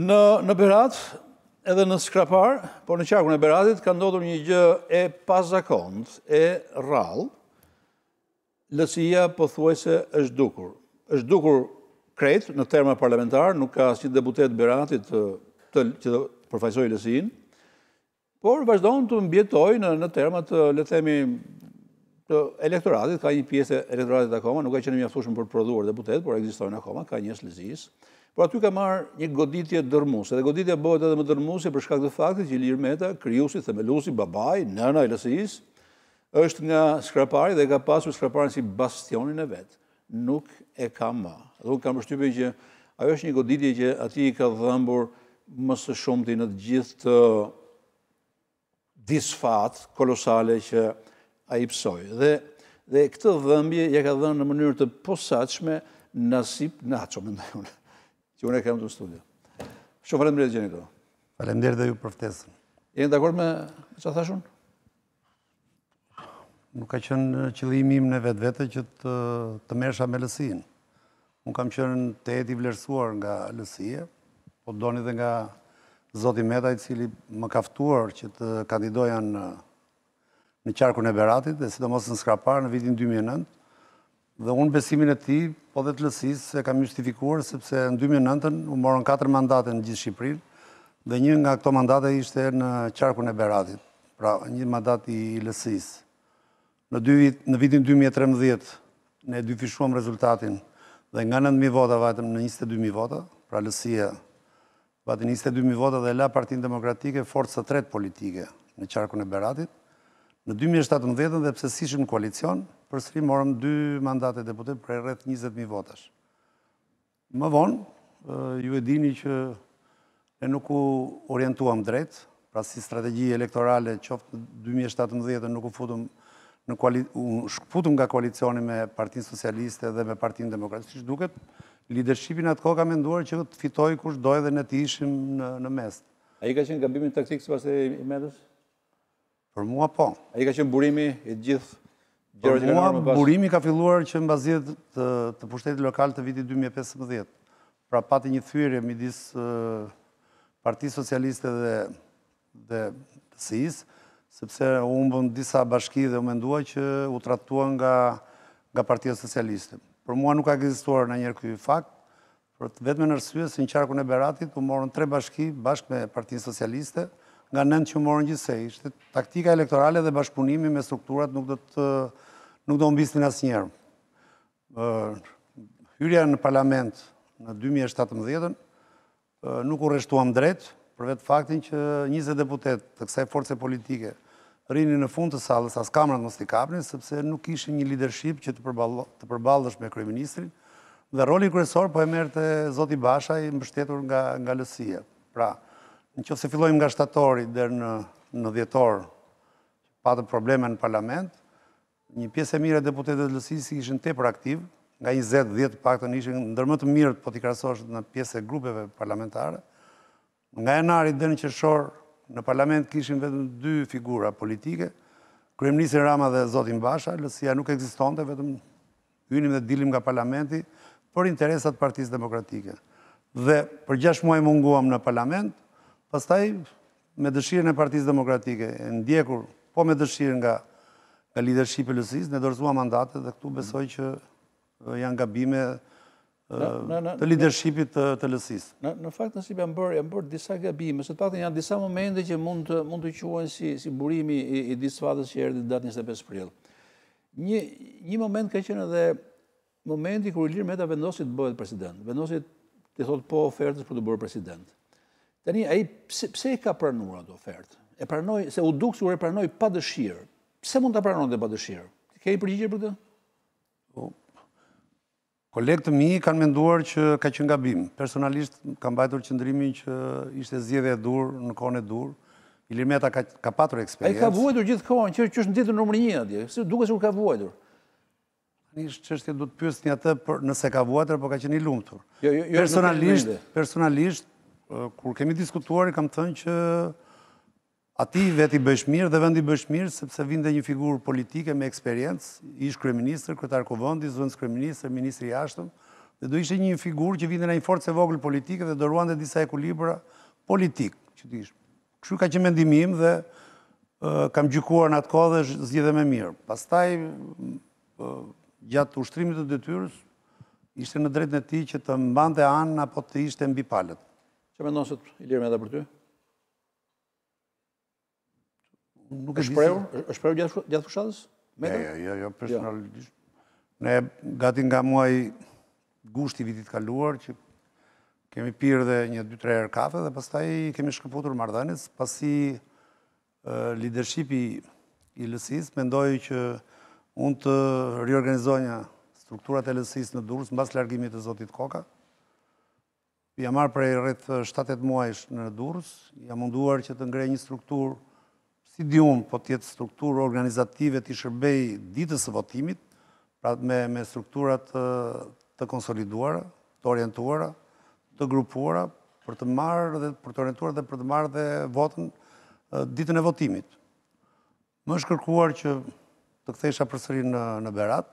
Në Berat, edhe në Skrapar, por në qakun e Beratit, ka ndodhur një gjë e pasakond, e rral, lësia pëthuaj se është dukur. është dukur krejt në terma parlamentar, nuk ka si debutet Beratit që të përfajsoj lësin, por vazhdojnë të mbjetoj në terma të lethemi të elektoratit, ka një pjesë e elektoratit akoma, nuk e qenë mjaftushmë për prodhuar deputet, por egzistojnë akoma, ka njës lëzis. Por aty ka marrë një goditje dërmuse, dhe goditje bëhet edhe më dërmuse për shkak të faktit që Ilir Meta, kryusit, themelusit, babaj, nëna i lësis, është nga skrapari dhe ka pasur skraparin si bastionin e vetë. Nuk e ka ma. Dhe unë kam përshtype që ajo është një goditje që ati ka dhëmbur mësë shumëti në gjithë të disfat kolosale që a i pësoj. Dhe, dhe këtë dhëmbje ja ka dhënë në mënyrë të posaqme nësip naqo, me ndaj unë, që unë e kam të studio. Shumë falem dhe gjeni këto. Falem dhe ju përftesën. E në dakord me që thashun? Nuk ka qënë qëllimi im në vetë vetë që të, të mersha me lësinë. Unë kam qënë të jeti vlerësuar nga lësie, po doni dhe nga Zoti Meta i cili më kaftuar që të kandidoja në në qarkun e Beratit dhe sidomos në Skrapar në vitin 2009 dhe unë besimin e ti po dhe të lësis se kam justifikuar sepse në 2009-ën u morën 4 mandate në gjithë Shqipërin dhe një nga këto mandate ishte në qarkun e Beratit pra një mandat i lësis në, vit, në vitin 2013 ne dyfishuam rezultatin dhe nga 9.000 vota vajtëm në 22.000 vota pra lësia vajtë në 22.000 vota dhe la partin demokratike të tretë politike në qarkun e Beratit Në 2017, dhe pse si shumë koalicion, për sëri morëm dy mandate deputet për e rreth 20.000 votash. Më vonë, ju e dini që e nuk u orientuam drejtë, pra si strategji elektorale qoftë në 2017 nuk u futum në shkëputum nga koalicioni me partinë socialiste dhe me partinë demokratisht duket, leadershipin atë ko ka menduar që të fitoj kush dojë dhe në të ishim në mes. A i ka qenë gambimin taktikës, pas e medës? Për mua po. A i ka qenë burimi i gjithë? Për mua burimi ka filluar që në bazit të pushtetit lokal të viti 2015. Pra pati një thyrje midis Parti Socialiste dhe SIS, sepse unë bënë disa bashki dhe u mendua që u tratuan nga Partia Socialiste. Për mua nuk ka këzistuar në njërë këj fakt, për të vetë me nërësue në qarkun e Beratit u morën tre bashki bashkë me Parti Socialiste nga nëndë që morën gjithsej, ishte taktika elektorale dhe bashkëpunimi me strukturat nuk do të nuk do mbisnin asë njerë. Hyrja në parlament në 2017-ën nuk u reshtuam drejtë, për vetë faktin që 20 deputet të kësaj force politike rrini në fund të salës as kamrat mos stikapnit, kapnin, sepse nuk ishë një leadership që të përbaldësh me kërëministrin, dhe roli kërësor për po e mërë të Zoti Bashaj mbështetur nga lësia. Pra, Në që se fillojmë nga shtatori dhe në djetor, patë probleme në parlament, një pjesë e mire e deputetet dhe lësisi si ishën te për aktiv, nga i zetë dhjetë pak të në ishën ndërmë të mirët po t'i krasosht në pjesë e grupeve parlamentare. Nga e nari dhe në qëshorë në parlament kishin vetëm dy figura politike, Kërëm Rama dhe Zotin Basha, lësia nuk eksistonte, vetëm hynim dhe dilim nga parlamenti për interesat partijës demokratike. Dhe për gjash muaj munguam në parlament, Pastaj, me dëshirën e partiz demokratike, ndjekur, po me dëshirën nga nga leadership e lësis, ne dorëzua mandate dhe këtu besoj që janë gabime të leadershipit të lësis. Në fakt në si për bërë, jam bërë disa gabime, se të patën janë disa momente që mund të quen si burimi i disfatës që erdi datë 25 prilë. Një moment ka qenë edhe momenti kërë i lirë me ta vendosit të bëhet president, vendosit të thotë po ofertës për të bërë president. Tani, a i pse, pse ka pranur atë ofertë? E pranoj, se u duksu e pranoj pa dëshirë. Pse mund të pranoj dhe pa dëshirë? Kej përgjigje për të? Po, Kolegë të mi kanë menduar që ka qenë gabim. Personalisht kam bajtur qëndrimi që ishte zjeve e dur, në kone e dur. Ilir Meta ka, ka patur eksperiencë. A i ka vuajtur gjithë kohën, që, është në ditë nëmër një atje, se duke se u ka vuajtur. Nishtë që është du të pysë një atë për, nëse ka vuajtur, po ka qenë i lumëtur. jo, jo, jo personalisht, personalisht, kur kemi diskutuar i kam thënë që ati veti bësh mirë dhe vendi bësh mirë sepse vinde një figurë politike me eksperiencë, ish kryeministër, këtar kovëndi, zëndës kryeministër, ministri i jashtëm, dhe do ishte një figurë që vinde në një forcë vogël politike dhe do ruante disa ekuilibra politikë që ti ish. ka që mendimi im dhe kam gjykuar në atë kohë dhe zgjidhe më mirë. Pastaj taj, gjatë ushtrimit të detyrës ishte në drejtën e tij që të mbante anë apo të ishte mbi Që me nësët, i lirë me edhe për ty? Nuk e shprehu? E shprehu gjatë fushatës? Ja, ja, ja, jo. personalisht. Ne gati nga muaj gushti vitit kaluar, që kemi pyrë dhe një, dy, tre erë kafe, dhe pastaj kemi shkëputur mardhanis, pasi lidershipi i lësis, mendoj që unë të një strukturat e lësis në durës, në basë largimit të Zotit Koka, ja marrë prej rrëtë 7-8 eh, muajsh në Durës, jam munduar që të ngrej një struktur, si dium, po tjetë struktur organizative të shërbej ditës e votimit, pra me strukturat eh, të konsoliduara, të orientuara, të grupuara, për të marrë dhe për të orientuar dhe për të marrë dhe votën eh, ditën e votimit. Më është kërkuar që të këthesha përsëri në Berat,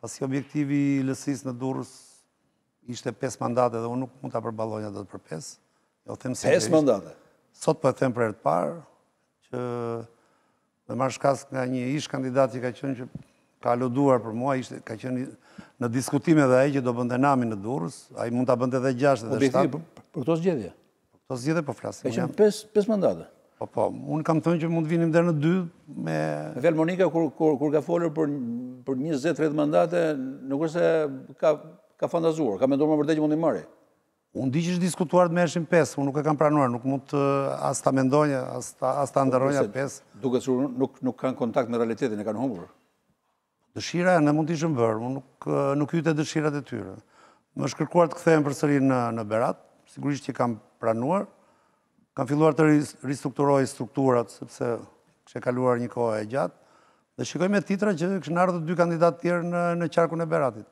pasi objektivi lësis në Durës ishte 5 mandate dhe unë nuk mund të apërbalojnë dhe të për 5. 5 jo, mandate? Sot për po e them për e të parë, që dhe marrë shkas nga një ish kandidat që ka qënë që ka loduar për mua, ishte, ka qënë në diskutime dhe e që do bënde nami në durës, a i mund të bënde dhe 6 dhe 7. Për, këto zgjedhje? Për këto zgjedhje për po flasim. Ka qënë 5, mandate? Po, po, unë kam thënë që mund vinim dhe në 2 me... Me Vel Monika, kur, kur, ka folër për, për 20-30 mandate, nuk është ka ka fantazuar, ka mendur më vërdet që mundin marrë. Unë di që është diskutuar të meshin 5, unë nuk e kam pranuar, nuk mund të as të mendojnë, as të ndërojnë a 5. Duke që nuk kanë kontakt me realitetin e kanë humur? Dëshira e në mund të ishëm bërë, unë nuk jute dëshira të tyre. Më shkërkuar të këthejmë për sëri në Berat, sigurisht që kam pranuar, kam filluar të ristrukturoj strukturat, sepse që e kaluar një kohë e gjatë, dhe shikoj me titra që kështë në ardhë dy kandidat tjerë në qarkun e Beratit.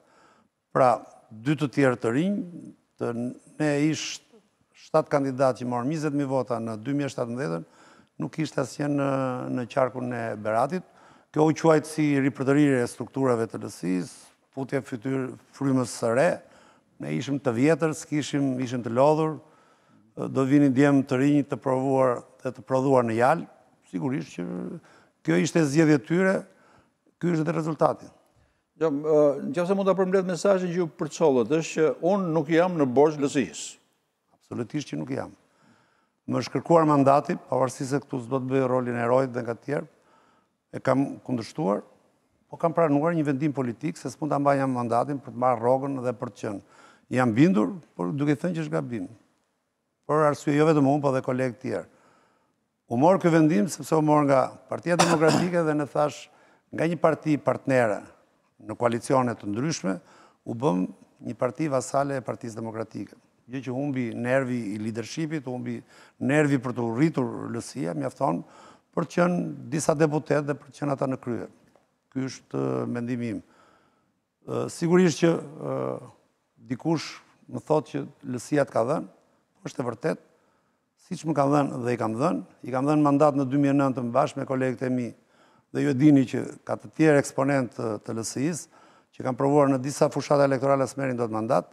Pra, dy të tjerë të rinjë, të ne ishtë shtatë kandidat që morë 20.000 vota në 2017, nuk ishtë asje në qarkun e Beratit. Kjo u quajtë si ripërdërire e strukturave të lësis, putje frymës sëre, ne ishim të vjetër, s'kishim, ishim të lodhur, do vini djemë të rinjë të provuar dhe të prodhuar në jalë, sigurisht që kjo ishte zjedhje tyre, kjo ishte dhe rezultatit. Në jo, qëse mund të përmbledh mesajnë që ju përcollët, është që unë nuk jam në borç lësijës. Absolutisht që nuk jam. Më shkërkuar mandati, pavarësi se këtu do të bëjë rolin e rojtë dhe nga tjerë, e kam kundështuar, po kam pranuar një vendim politikë, se së mund të mba jam mandatin për të marë rogën dhe për të qënë. Jam bindur, por duke thënë që është gabim. Por arsye jo vetëm unë, po dhe kolegë tjerë. U morë këvendim, sepse u morë nga partia demokratike dhe në thash nga një parti partnera, në koalicionet të ndryshme, u bëm një parti vasale e partiz demokratike. Gjë që humbi nervi i leadershipit, humbi nervi për të rritur lësia, mi afton, për qënë disa deputet dhe për qënë ata në krye. Ky është mendimim. Sigurisht që dikush më thot që lësia të ka dhenë, është e vërtet, si që më kam dhenë dhe i kam dhenë, i kam dhenë mandat në 2009 të më bashkë me kolegët e mi, dhe ju e dini që ka të tjerë eksponent të LSI-s, që kanë provuar në disa fushat e elektorale së merin do të mandat,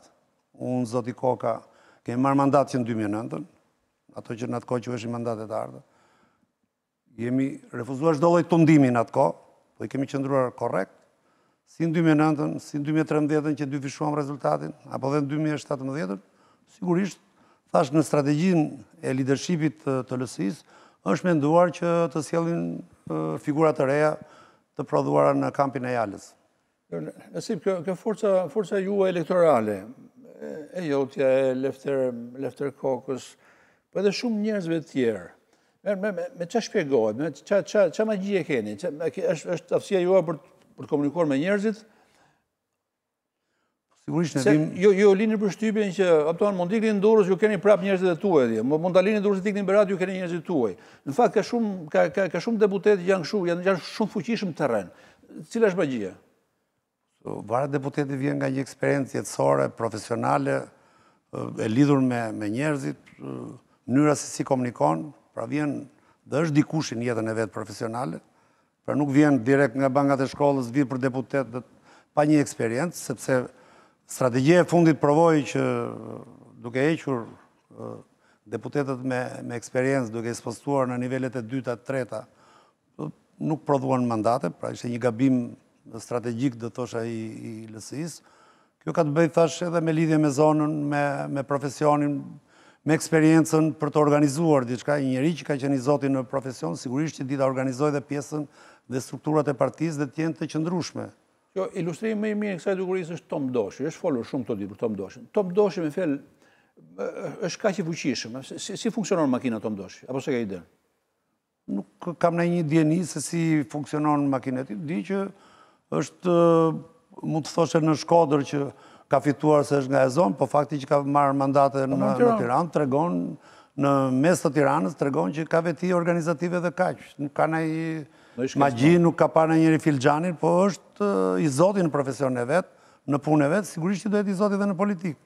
unë, Zoti Koka, kemi marë mandat që në 2009-ën, ato që në atë kohë që vëshin të ardhë, jemi refuzuar shdo lojtë të ndimi në atë kohë, po i kemi qëndruar korekt, si në 2009-ën, si në 2013-ën që dyfishuam rezultatin, apo dhe në 2017-ën, sigurisht, thash në strategjin e leadershipit të lësijis, është menduar që të sjellin figurat të reja të prodhuara në kampin e jales. Nësip, kjo forca ju e elektorale, e jotja e lefter kokës, për po edhe shumë njerëzve tjerë, me që shpjegohet, që ma e keni, është aftësia jua për të komunikuar me njerëzit, Sigurisht ne vim. Jo, jo lini në shtypjen që apton mund ikni në dorës, ju keni prap njerëz të tuaj atje. Mund ta lini në dorës të ikni në radio, ju keni njerëz të tuaj. Në fakt ka shumë ka ka, shumë deputet që janë kështu, janë janë shumë fuqishëm terren. Cila është magjia? Vara deputeti vjen nga një eksperiencë jetësore, profesionale, e lidhur me me njerëzit, mënyra se si, komunikon, pra vjen dhe është dikushin jetën e vet profesionale. Pra nuk vjen direkt nga bankat e shkollës, vjen për deputet dhe pa një eksperiencë, sepse strategje e fundit provoj që duke equr deputetet me eksperiencë, duke ispostuar në nivellet e dyta, treta, nuk prodhuan mandate, pra ishte një gabim strategjik dhe thosha i lësis. Kjo ka të bëjt thash edhe me lidhje me zonën, me profesionin, me eksperiencën për të organizuar diçka, Një njëri që ka qeni zotin në profesion, sigurisht që di të organizoj dhe pjesën dhe strukturat e partiz dhe tjenë të qëndrushme. Jo, ilustrimi me i mirë në kësaj dukurisë është Tom Doshi, është folur shumë të ditë për Tom Doshi. Tom Doshi, me fel, është ka që fuqishëm. Si funksionon makina Tom Doshi? Apo se ka ide? Nuk kam në një djeni se si funksionon makinet. Di që është, mu të thoshe në shkodër që ka fituar se është nga e zonë, po fakti që ka marrë mandate po, në Tiranë, të regonë në mes të Tiranës, të regonë që ka veti organizative dhe kaqë. Nuk ka në i... Ma gji nuk ka parë në njëri filxanin, po është i zotin në profesion e vetë, në punë e vetë, sigurisht që dohet i zotin dhe në politikë.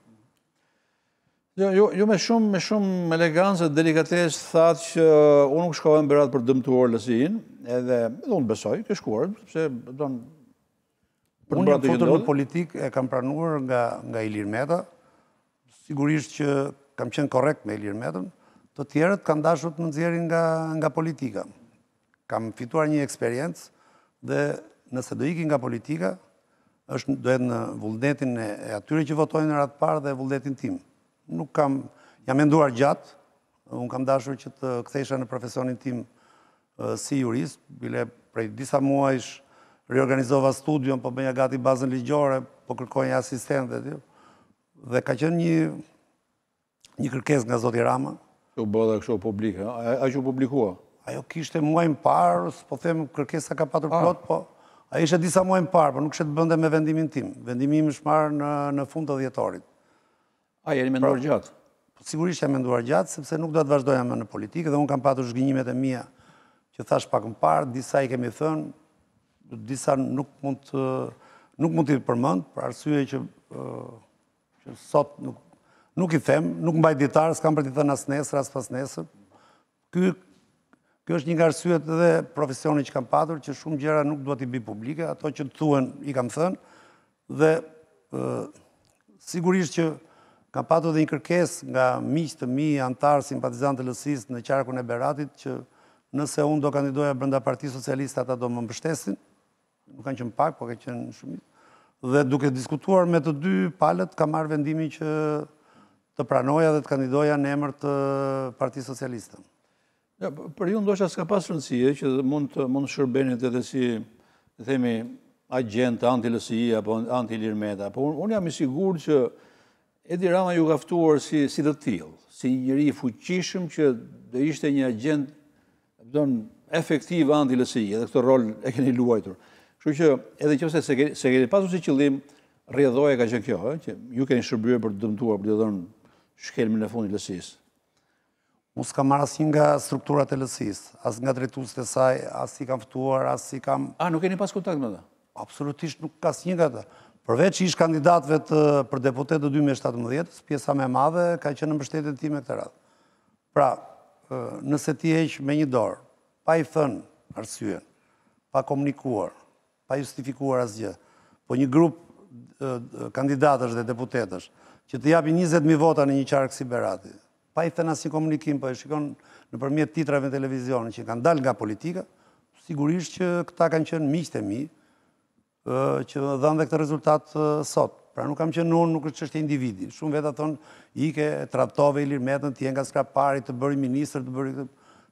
Jo, jo, jo me shumë, me shumë eleganës e delikatesë thatë që unë nuk shkohen në beratë për dëmtuar lësin, edhe unë besoj, kë shkohen, se donë... Unë jam futën në politikë e kam pranuar nga Ilir Meta, sigurisht që kam qenë korekt me Ilir Meta, të tjerët kam dashut në nëzjerin nga politika kam fituar një eksperiencë dhe nëse do ikin nga politika, është do jetë në vullnetin e atyre që votojnë në ratë parë dhe vullnetin tim. Nuk kam, jam enduar gjatë, unë kam dashur që të kthesha në profesionin tim si jurist, bile prej disa muajsh reorganizova studion, po bëja gati bazën ligjore, po kërkojnë asistentë asistent dhe tjo. Dhe ka qenë një, një kërkes nga Zoti Rama. Që bëda kështu publika, a, a që publikua? ajo kishte muajnë parë, së po themë kërkesa ka patur ah. plot, po ajo ishte disa muajnë parë, po nuk shetë bënde me vendimin tim. Vendimim është marë në fund të djetorit. A, jeni menduar pra, gjatë? Po sigurisht jam menduar gjatë, sepse nuk do të vazhdoja me në politikë, dhe unë kam patur shgjimet e mija që thash pak më parë, disa i kemi thënë, disa nuk mund të përmënd, për arsye që sot nuk i them, nuk mbaj ditarë, s'kam për të thënë as nesër, as pas nesër. Kjo është një nga rësujet edhe profesioni që kam patur, që shumë gjera nuk duhet i bi publike, ato që të thuen i kam thënë, dhe sigurisht që kam patur dhe një kërkes nga miqë të mi, antarë, simpatizantë të lësis në qarkun e Beratit, që nëse unë do kandidoja brënda Parti Socialista, ata do më mbështesin, nuk kanë qënë pak, po kanë qënë shumit, dhe duke diskutuar me të dy palët, kam marrë vendimi që të pranoja dhe të kandidoja në emër të Parti Socialista. Për ju ndoqa s'ka pas rëndësie që mund të shërbenit edhe si, themi, agent anti-lësi, apo anti-lirmeta, por unë jam i sigur që Edi Rama ju gaftuar si dhe t'il, si njëri fuqishëm që dhe ishte një agent efektiv anti-lësi, edhe këtë rol e keni luajtur. Shku që edhe që se keni pasu si qëllim, rrëdoj e ka qënë kjo, që ju keni shërbjue për të dëmtuar, për të dhe dhe në shkelmi në fundi lësisë. Musë s'ka marrë një nga strukturat e lësis, asë nga drejtus të saj, asin kam fëtuar, i kam... A, nuk e një pas kontakt në da? Absolutisht nuk ka asin nga da. Përveç ish kandidatve të për deputetë të 2017, pjesa me madhe ka qenë në mështetit ti me këtë radhë. Pra, nëse ti eqë me një dorë, pa i thënë arsyen, pa komunikuar, pa justifikuar asgjë, po një grup kandidatës dhe deputetës, që të japi 20.000 vota në një qarkë si berati, pa i thënë asë komunikim, pa po i shikon në përmjet titrave në televizionë që kanë dalë nga politika, sigurisht që këta kanë qenë miqët e mi, që dhënë dhe këtë rezultat sot. Pra nuk kam qenë unë, nuk është qështë individi. Shumë veta thonë, i ke traptove i lirmetën, ti e nga skra pari të bëri minister, të bëri...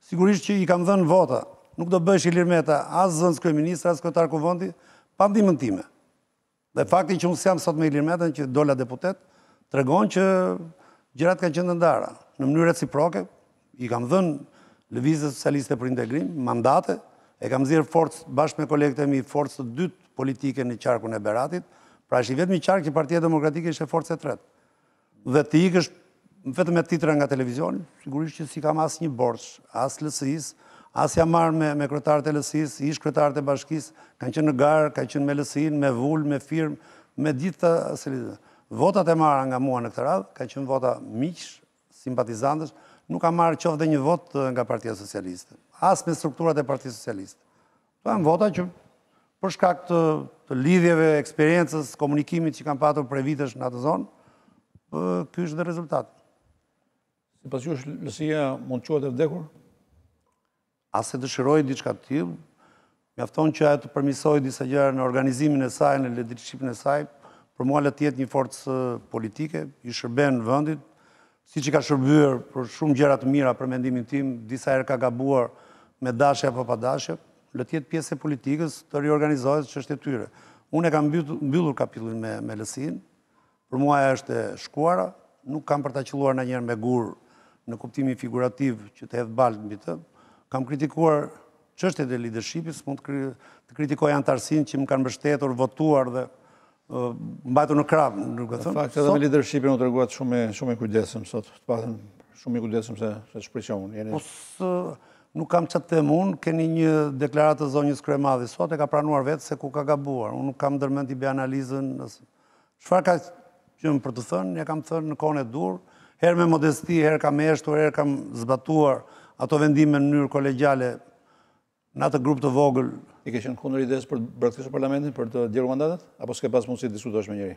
Sigurisht që i kam dhënë vota, nuk do bësh i lirmeta, asë zënë s'kërë minister, asë këtarë ku pa ndimë time. Dhe fakti që unë jam sot me i lirmetën, që dola deputet, të regonë që gjërat kanë qenë ndara në mënyrët si proke, i kam dhënë Lëvizës Socialiste për Integrim, mandate, e kam zirë forcë bashkë me kolegët e mi, forcë të dytë politike në qarkun e Beratit, pra është i vetëmi qarkë që Partia Demokratike ishe forcë e tretë. Dhe të ikësh, kësh vetëm e titra nga televizion, sigurisht që si kam asë një borç, asë lësis, asë jam marë me, me kretarët e lësis, ishë kretarët e bashkis, kanë qenë në garë, kanë qenë me lësin, me vull, me firmë, me ditë të Votat e marë nga mua në këtë radhë, kanë qenë vota miqë, simpatizantës, nuk ka marrë qovë dhe një vot eh, nga Partia Socialiste. Asë me strukturat e Partia Socialiste. Dhe në vota që përshka këtë lidhjeve, eksperiencës, komunikimit që kam patur pre vitesh në atë zonë, eh, kjo është dhe rezultat. Si pas që është lësia mund të qëtë e vdekur? Ase e të diçka të tjilë, Mi afton që ajo të përmisoj disa gjerë në organizimin e saj, në ledrishipin e saj, për mua le tjetë një forcë eh, politike, i shërben vëndit, si që ka shërbyrë për shumë të mira për mendimin tim, disa erë ka gabuar me dashëja për për dashëja, lëtjet pjesë e politikës të riorganizohet që është e tyre. Unë e kam mbyllur kapilin me lësin, për mua e është shkuara, nuk kam përta qiluar në njerë me gurë në kuptimi figurativ që të hedhë baltë në bitë, kam kritikuar që është e dhe leadershipis, mund të kritikoj antarësin që më kanë bështetur, votuar dhe mbajtu në kravë, nuk e thëmë. Fakt, edhe me leadershipin u të reguat shumë e kujdesëm, sot, të pasën shumë i kujdesëm se të shpryqa unë. nuk kam që të temë unë, keni një deklarat të zonjës kremadhi, sot e ka pranuar vetë se ku ka gabuar. Unë nuk kam dërmend i be analizën. Shfar ka qëmë për të thënë, një kam thënë në kone dur, herë me modesti, herë kam eshtur, herë kam zbatuar ato vendime në njërë kolegjale në atë grup të vogël I ke qenë kundër idesë për braktisë parlamentin, për të djeru mandatet? Apo s'ke pas mundësi të diskutosh me njëri?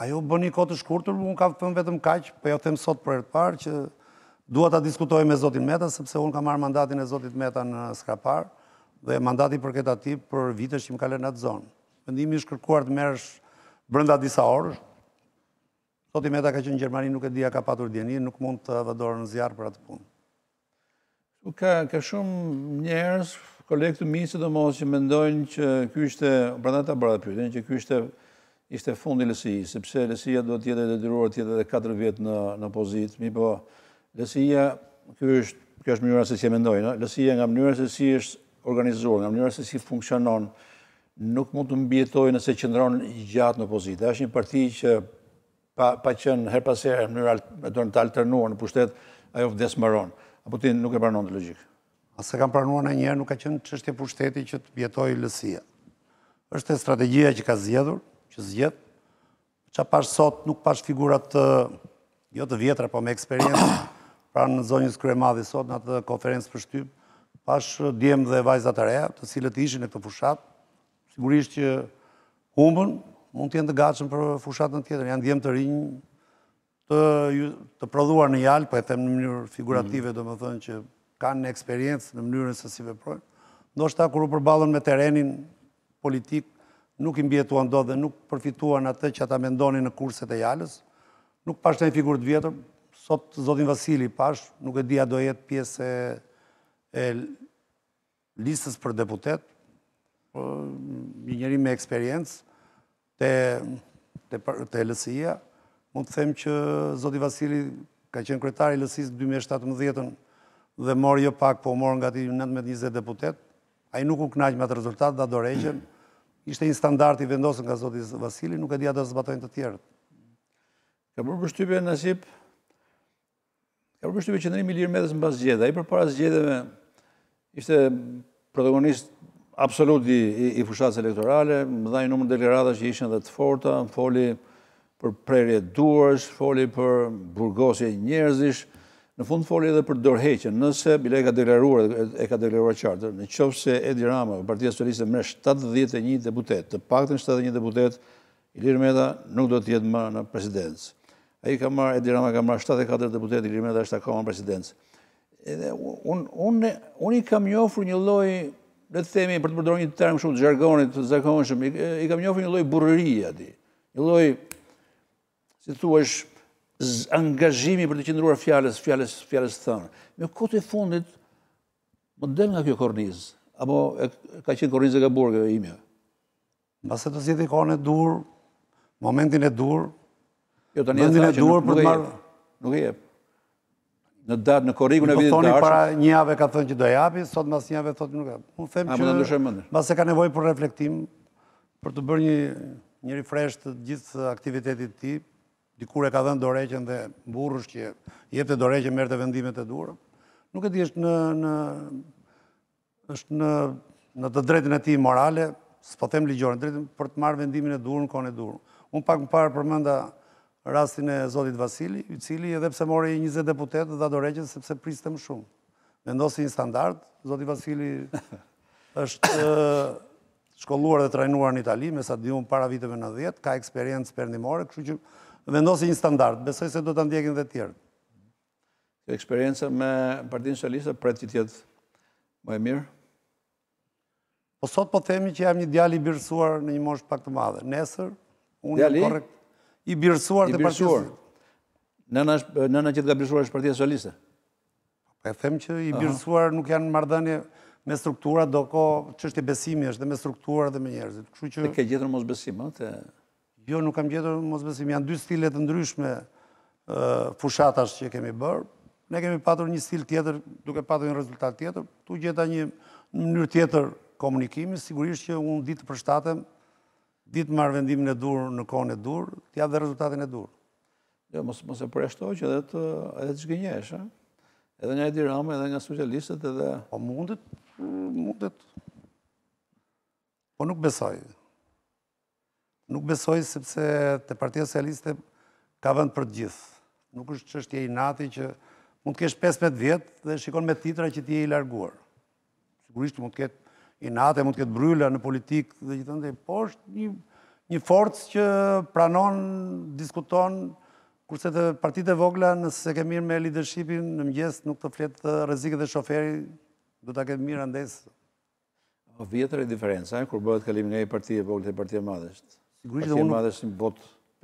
Ajo bëni një kote shkurtur, unë ka thëmë vetëm kajqë, për po jo thëmë sot për e të parë, që duha të diskutoj me Zotin Meta, sepse unë ka marë mandatin e Zotit Meta në skrapar, dhe mandati për këtë ati për vitës që më kalen në atë zonë. Mëndimi është kërkuar të mersh brënda disa orë, Zotin Meta ka që në Gjermani nuk e dhja ka patur djeni, nuk mund të vëdorë në zjarë për atë punë. Ka shumë njerës kolegë të minë, se do mos që mendojnë që kjo ishte, brënda pra ta brënda pyrëtin, që kjo ishte fundi lësijë, sepse lësija do tjetë dhe dyruar tjetë dhe 4 vjetë në pozitë, mi po lësija, kjo është, kjo është mënyra se si e mendojnë, lësija nga mënyra se si është organizuar, nga mënyra se si funksionon, nuk mund të mbjetoj nëse qëndronë gjatë në pozitë. E është një parti që pa qënë her pasere, mënyra e dërën të alternuar në pushtet, ajo vdesë më Apo ti nuk e pranon të logikë se kam pranua në njerë, nuk ka qenë qështje pushteti që të bjetoj lësia. Êshtë e strategjia që ka zjedhur, që zjedh, që pash sot nuk pash figurat të, jo të vjetra, po me eksperiencë, pra në zonjës kërë madhi sot, në atë konferencë për shtypë, pash djem dhe vajzat e reja, të cilët ishin e këtë fushat, sigurisht që humbën, mund të jenë të gachën për fushat në tjetër, janë djem të rinjë, të, të prodhuar në jalë, po e them në mënyrë figurative, mhm. do më thënë që kanë në eksperiencë në mënyrën se si veprojnë. Ndo shta kërë përbalën me terenin politik, nuk imbjetuan do dhe nuk përfituan atë që ata mendoni në kurset e jales, nuk pashtë figurë figurët vjetër, sot Zotin Vasili pashtë, nuk e dija do jetë pjesë e listës për deputet, po, një njëri me eksperiencë të LSI-a, mund të them që Zotin Vasili ka qenë kretari LSI-së 2017-ën dhe morë jo pak, po morë nga ti 19-20 deputet, a i nuk u knajqë me atë rezultat dhe doreqen, ishte një standart i vendosën nga Zotis Vasili, nuk e dija dhe zbatojnë të tjerët. Ka për përshtype në nësip, ka për përshtype qëndërimi lirë medës në pas gjedhe, a i për para zgjedheve ishte protagonist absolut i fushatës elektorale, më dhajë numër delirada që ishën dhe të forta, foli për prerje duërsh, foli për burgosje njerëzish, Në fund foli edhe për dorheqen, nëse Bilej ka deklaruar e ka deklaruar qartë, në qoftë se Edi Rama, Partia Socialiste mërë 71 deputet, të paktën 71 deputet, Ilir Meta nuk do të jetë më në presidencë. Ai ka marë, Edi Rama ka marë 74 deputet, Ilir Meta është akoma në presidencë. Edhe un un un i kam njohur një lloj le të themi për të përdorur një term shumë të jargonit të zakonshëm, i, kam njohur një lloj burrërie aty. Një lloj si është, angazhimi për të qëndruar fjales, fjales, fjales thënë. Me kote fundit, më dëmë nga kjo kornizë, apo ka qenë kornizë e ka burë këve imja. Nëse të zhjeti kone e dur, momentin e dur, jo, e dur për të marë... Nuk e jep. Në datë, në korikun e po vitit të arshës... Në thoni para një ka thënë që do japi, sot mas një jave thotë nuk e... Më them që... A, më e ka nevoj për reflektim, për të bërë një, një refresh të gjithë aktivitetit ti, dikur e ka dhenë doreqen dhe burrës që jep të doreqen merë të vendimet e durë. Nuk e di është në, në, është në, në të drejtën e ti morale, së po them ligjore, në drejtën për të marë vendimin e durën, kone durën. Unë pak më parë përmënda rastin e Zotit Vasili, i cili edhe pse mori 20 deputetë dhe doreqen sepse priste më shumë. Vendosi një standard, Zotit Vasili është shkolluar dhe trajnuar në Itali, me sa di unë para viteve në 10, ka eksperiencë perndimore, kështu që vendosi një standard. Besoj se do të ndjekin dhe tjerë. Eksperiencë me partinë socialiste, pretë që tjetë më e mirë? Po sot po themi që jam një djali i birësuar në një mosh pak të madhe. Nesër, unë i korrekt... I birësuar të partinë socialiste. Nëna që të ka birësuar është partinë socialiste? Po e them që i birësuar nuk janë mardhënje me struktura, do ko që është i besimi është dhe me struktura dhe me njerëzit. Dhe ke gjithë në mos besimë, të... Jo, nuk kam gjetur, mos besim, janë dy stilet të ndryshme fushatash që kemi bërë. Ne kemi patur një stil tjetër, duke patur një rezultat tjetër. Tu gjeta një mënyrë tjetër komunikimi, sigurisht që unë ditë të përshtatëm, ditë marrë vendimin e dur në kone e dur, tja dhe rezultatin e dur. Jo, mos e përreshtoj që edhe të shkënjesh, Edhe nga edhirama, edhe nga socialistët, edhe... Po mundet, mundet... Po nuk besoj, nuk besoj sepse të partijës e liste ka vend për gjithë. Nuk është që është je i nati që mund të kesh 15 vjetë dhe shikon me titra që ti je i larguar. Sigurisht mund të ketë i nati, mund të ketë bryla në politikë dhe gjithë ndërë, po është një, një forcë që pranon, diskuton, kurse të partijët e vogla nëse ke mirë me leadershipin në mgjesë nuk të fletë të rezikët dhe shoferi, du të ke mirë andesë. Vjetër e diferenca, kur bëhet kalimin e partijë e vogla të partijë madhështë? Sigurisht dhe unë,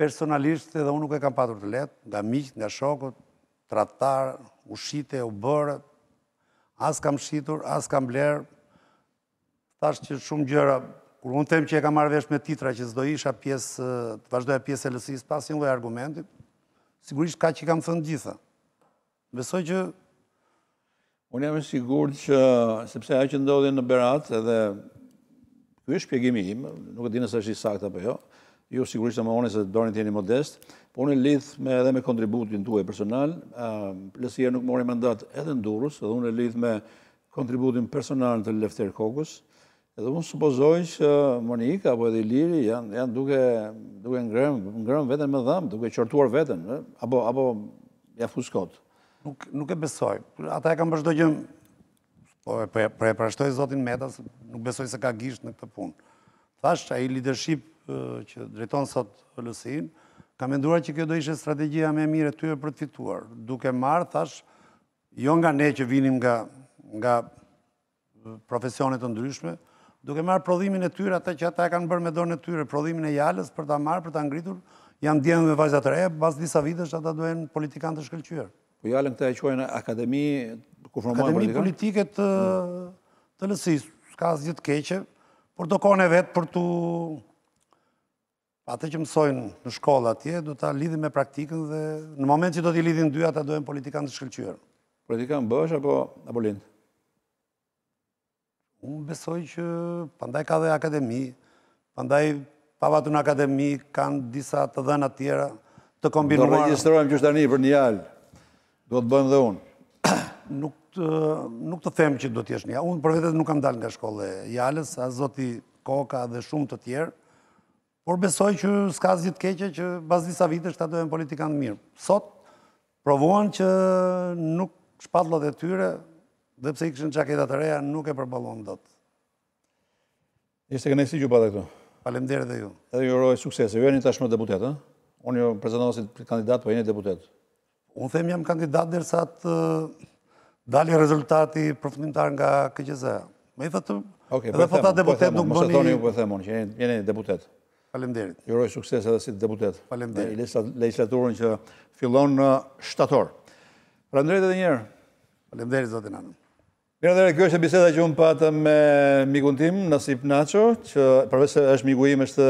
personalisht edhe unë nuk e kam patur të letë, nga miqët, nga shokët, tratarë, ushite, u bërë, as kam shqitur, as kam blerë, thashtë që shumë gjëra, kur unë tem që e kam arvesh me titra, që zdo isha pjesë, të vazhdoja pjesë e lësis, pas një dhe argumentit, sigurisht ka që i kam thënë gjitha. Besoj që... Unë jam e sigur që, sepse ajo që ndodhin në berat, edhe kjo është pjegimi imë, nuk e dinë së është i sakta për jo, ju sigurisht të më onë se dorën të jeni modest, por në lidh me edhe me kontributin tuaj personal, lësirë nuk mori mandat edhe në durus, edhe unë e lidh me kontributin personal të lefter kokus, edhe unë supozoj që Monika apo edhe Liri janë, janë duke, duke ngrëm, vetën me dhamë, duke qërtuar vetën, apo, apo ja fuskot. Nuk, nuk e besoj. Ata e kam përshdoj gjëmë, po, po, po e prashtoj Zotin Meta, nuk besoj se ka gisht në këtë punë. Thashtë, a i leadership që drejtonë sot lësin, ka me ndurë që kjo do ishe strategia me mire të e për të fituar. Duke marë, thash, jo nga ne që vinim nga profesionet të ndryshme, duke marë prodhimin e tyre, ata që ata e kanë bërë me dorën e tyre, prodhimin e jales për ta marë, për ta ngritur, janë djenë me vajzat të re, bas disa vide që ata duhen politikan të shkelqyër. Po jalen të e qojnë akademi, ku formohen politikanë? Akademi politike të mm. lësis, s'ka zhjët keqe, por do kone vetë për të atë që mësojnë në shkollë atje, du të lidhin me praktikën dhe në moment që do t'i lidhin dyja, ta dojnë politikanë të shkëllqyërë. Politikanë bësh apo lindë? Unë besoj që pandaj ka dhe akademi, pandaj pavatu në akademi, kanë disa të dhenë atjera të kombinuar. Do registrojmë që është tani për një alë, do të bëjmë dhe unë. Nuk të themë që do t'jesh një alë. Unë për vetet nuk kam dalë nga shkollë e jales, a zoti Koka dhe shumë të tjerë, Por besoj që s'ka zhjit keqe që bazë disa vite shtë atë dojnë politikanë mirë. Sot, provuan që nuk shpatlat e tyre dhe pse i këshën qaketa të reja nuk e përbalon dhe të. Ishte këne si që bada këtu. Palem dhere dhe ju. Edhe ju rojë suksese. Ju e një tashmër deputet, e? Unë ju prezentohën si kandidat, po e një deputet. Unë them jam kandidat dërsa të dalje rezultati përfëndimtar nga këgjëzëa. Me i thëtëm, po edhe fëta deputet nuk bëni... Ok, po e themon, po, po e që jeni deputet. Palemderit. Juroj sukses edhe si deputet. Palemderit. Dhe legislaturën që fillon në uh, shtator. Pra ndrejt edhe njerë. Palemderit, Zatina. Mirë dhe re, kjo është e biseda që unë patë me mikun tim, Nasip Nacho, që përvesë është miku im është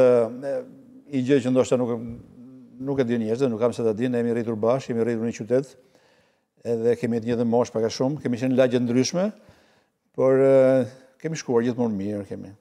i gjë që ndoshtë nuk e di njështë, nuk kam se të di, ne jemi rritur bashkë, jemi rritur një qytet, edhe kemi të një dhe moshë paka shumë, kemi qenë lagjë ndryshme, por kemi shkuar gjithë mund mirë, kemi